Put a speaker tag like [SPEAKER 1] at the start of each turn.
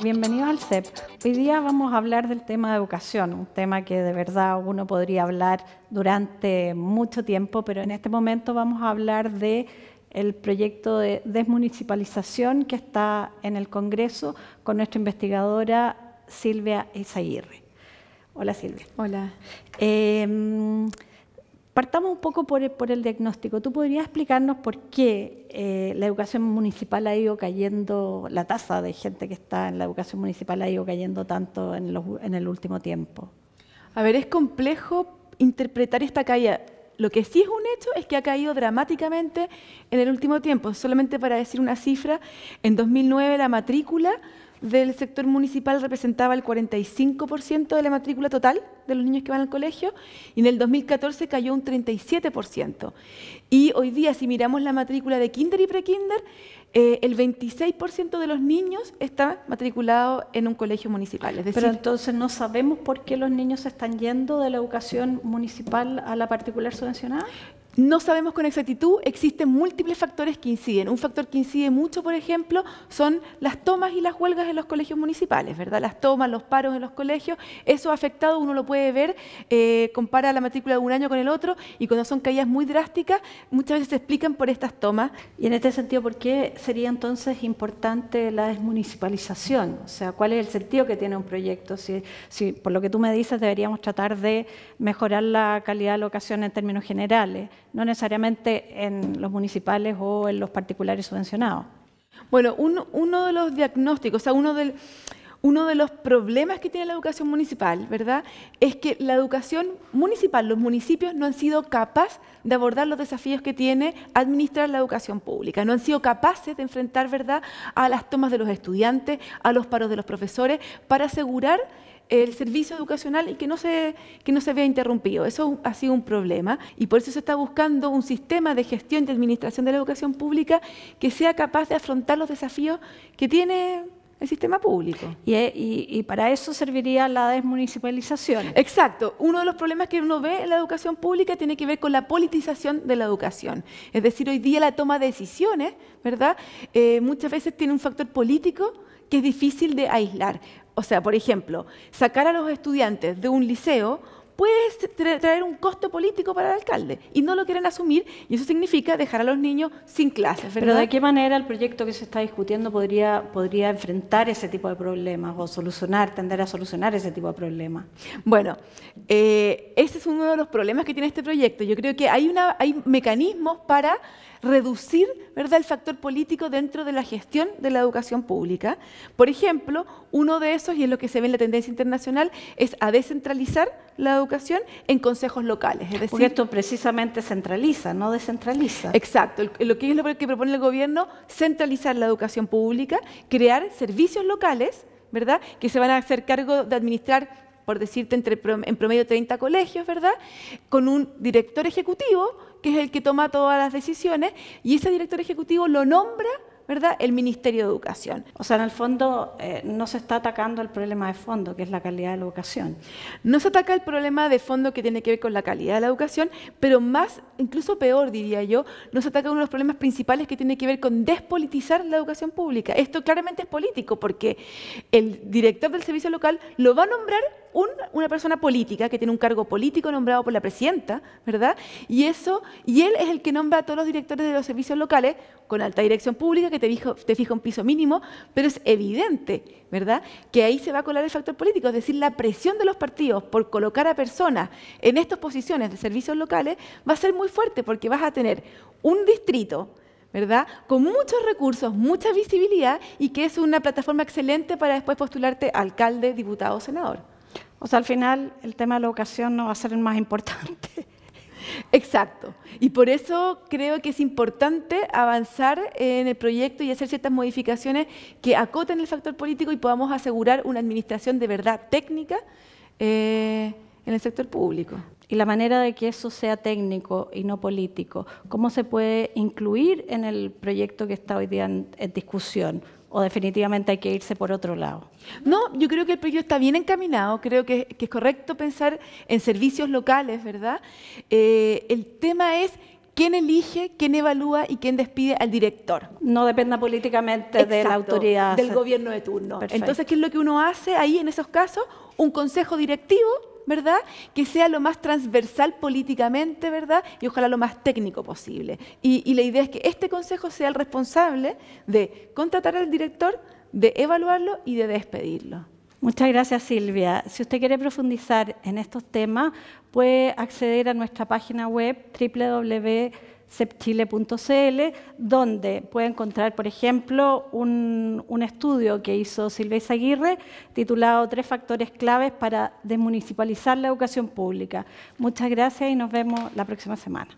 [SPEAKER 1] Bienvenidos al CEP. Hoy día vamos a hablar del tema de educación, un tema que de verdad uno podría hablar durante mucho tiempo, pero en este momento vamos a hablar de el proyecto de desmunicipalización que está en el Congreso con nuestra investigadora Silvia isaguirre Hola Silvia. Hola. Em, Partamos un poco por el, diagnóstico. ¿Tú podrías explicarnos por qué eh, la educación municipal ha ido cayendo, la tasa de gente que está en la educación municipal ha ido cayendo tanto en, en el último tiempo?
[SPEAKER 2] A ver, es complejo interpretar esta caída. Lo que sí es un hecho es que ha caído dramáticamente en el último tiempo. Solamente para decir una cifra, en 2009 la matrícula del sector municipal representaba el 45% de la matrícula total de los niños que van al colegio y en el 2014 cayó un 37%. Y hoy día, si miramos la matrícula de kinder y prekinder, kinder eh, el 26% de los niños está matriculado en un colegio municipal. Pero entonces no sabemos por qué los
[SPEAKER 1] niños se están yendo de la educación
[SPEAKER 2] municipal a la particular subvencionada. No sabemos con exactitud, existen múltiples factores que inciden. Un factor que incide mucho, por ejemplo, son las tomas y las huelgas en los colegios municipales, ¿verdad? Las tomas, los paros en los colegios, eso ha afectado, uno lo puede ver, eh, compara la matrícula de un año con el otro y cuando son caídas muy drásticas, muchas veces se explican por estas tomas. Y en este sentido, ¿por qué sería entonces importante
[SPEAKER 1] la desmunicipalización? O sea, ¿cuál es el sentido que tiene un proyecto? Si, si por lo que tú me dices, deberíamos tratar de mejorar la calidad de la educación en términos generales no necesariamente
[SPEAKER 2] en los municipales o en los particulares subvencionados. Bueno, uno de los diagnósticos, o sea, uno uno de los problemas que tiene la educación municipal, ¿verdad? Es que la educación municipal, los municipios no han sido capaces de abordar los desafíos que tiene administrar la educación pública, no han sido capaces de enfrentar, ¿verdad?, a las tomas de los estudiantes, a los paros de los profesores, para asegurar el servicio educacional y que no se, que no se vea interrumpido. Eso ha sido un problema y por eso se está buscando un sistema de gestión y de administración de la educación pública que sea capaz de afrontar los desafíos que tiene el sistema público. Eh, y, para eso serviría la desmunicipalización. Exacto. Uno de los problemas que uno ve en la educación pública tiene que ver con la politización de la educación. Es decir, hoy día la toma de decisiones, ¿verdad? Eh, muchas veces tiene un factor político que es difícil de aislar. O sea, por ejemplo, sacar a los estudiantes de un liceo puede traer un costo político para el alcalde y no lo quieren asumir y eso significa dejar a los niños sin clases. ¿verdad? Pero ¿de
[SPEAKER 1] qué manera el proyecto que se está discutiendo podría,
[SPEAKER 2] podría enfrentar ese tipo de problemas o solucionar, tender a solucionar ese tipo de problemas? Bueno, eh, ese es uno de los problemas que tiene este proyecto. Yo creo que hay, una, hay mecanismos para reducir ¿verdad? el factor político dentro de la gestión de la educación pública. Por ejemplo, uno de esos, y es lo que se ve en la tendencia internacional, es a descentralizar la educación en consejos locales. Es decir, esto precisamente centraliza, no descentraliza. Exacto. Lo que es lo que propone el gobierno, centralizar la educación pública, crear servicios locales, ¿verdad? Que se van a hacer cargo de administrar por decirte, entre, en promedio 30 colegios, ¿verdad? Con un director ejecutivo, que es el que toma todas las decisiones, y ese director ejecutivo lo nombra ¿verdad? El Ministerio de Educación. O sea, en el fondo eh, no se está atacando el problema de fondo, que es la calidad de la educación. No se ataca el problema de fondo que tiene que ver con la calidad de la educación, pero más, incluso peor diría yo, no se ataca uno de los problemas principales que tiene que ver con despolitizar la educación pública. Esto claramente es político, porque el director del servicio local lo va a nombrar una persona política que tiene un cargo político nombrado por la presidenta, ¿verdad? Y, eso, y él es el que nombra a todos los directores de los servicios locales con alta dirección pública, que te, fija un piso mínimo, pero es evidente, ¿verdad?, que ahí se va a colar el factor político, es decir, la presión de los partidos por colocar a personas en estas posiciones de servicios locales va a ser muy fuerte porque vas a tener un distrito, ¿verdad? Con muchos recursos, mucha visibilidad y que es una plataforma excelente para después postularte alcalde, diputado, senador. O sea, al final el tema de la vocación no va a ser el más importante. Exacto. Y por eso creo que es importante avanzar en el proyecto y hacer ciertas modificaciones que acoten el factor político y podamos asegurar una administración de verdad técnica eh, en el sector público. Y la manera de que eso sea técnico y no político,
[SPEAKER 1] ¿cómo se puede incluir en el proyecto que está hoy día en discusión? o definitivamente
[SPEAKER 2] hay que irse por otro lado? No, yo creo que el proyecto está bien encaminado, creo que, es correcto pensar en servicios locales, ¿verdad? Eh, el tema es quién elige, quién evalúa y quién despide al director. No dependa políticamente de la autoridad. Del gobierno de turno. Entonces, ¿qué es lo que uno hace ahí en esos casos? Un consejo directivo ¿verdad? Que sea lo más transversal políticamente, ¿verdad? Y ojalá lo más técnico posible. Y, y la idea es que este consejo sea el responsable de contratar al director, de evaluarlo y de despedirlo.
[SPEAKER 1] Muchas gracias, Silvia. Si usted quiere profundizar en estos temas, puede acceder a nuestra página web www.cepchile.cl, donde puede encontrar, por ejemplo, un, estudio que hizo Silvia Aguirre titulado Tres factores claves para desmunicipalizar la educación pública. Muchas gracias y nos vemos la próxima semana.